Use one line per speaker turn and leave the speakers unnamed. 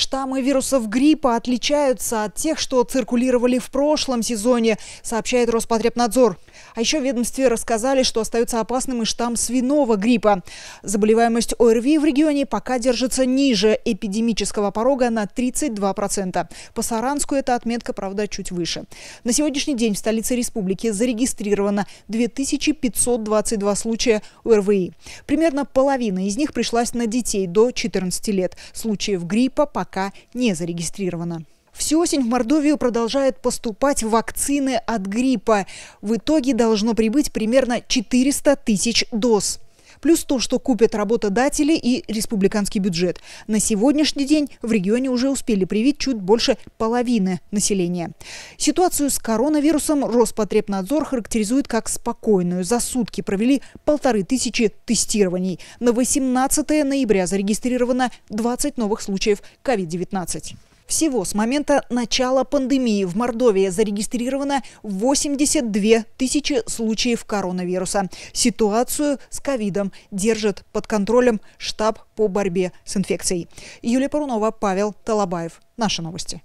Штаммы вирусов гриппа отличаются от тех, что циркулировали в прошлом сезоне, сообщает Роспотребнадзор. А еще в ведомстве рассказали, что остается опасным и штамм свиного гриппа. Заболеваемость ОРВИ в регионе пока держится ниже эпидемического порога на 32%. По Саранску эта отметка, правда, чуть выше. На сегодняшний день в столице республики зарегистрировано 2522 случая ОРВИ. Примерно половина из них пришлась на детей до 14 лет. Случаев гриппа пока пока не зарегистрировано. Всю осень в Мордовию продолжают поступать вакцины от гриппа. В итоге должно прибыть примерно 400 тысяч доз плюс то, что купят работодатели и республиканский бюджет. На сегодняшний день в регионе уже успели привить чуть больше половины населения. Ситуацию с коронавирусом Роспотребнадзор характеризует как спокойную. За сутки провели полторы тысячи тестирований. На 18 ноября зарегистрировано 20 новых случаев COVID-19. Всего с момента начала пандемии в Мордовии зарегистрировано 82 тысячи случаев коронавируса. Ситуацию с ковидом держит под контролем штаб по борьбе с инфекцией. Юлия Парунова, Павел Талабаев. Наши новости.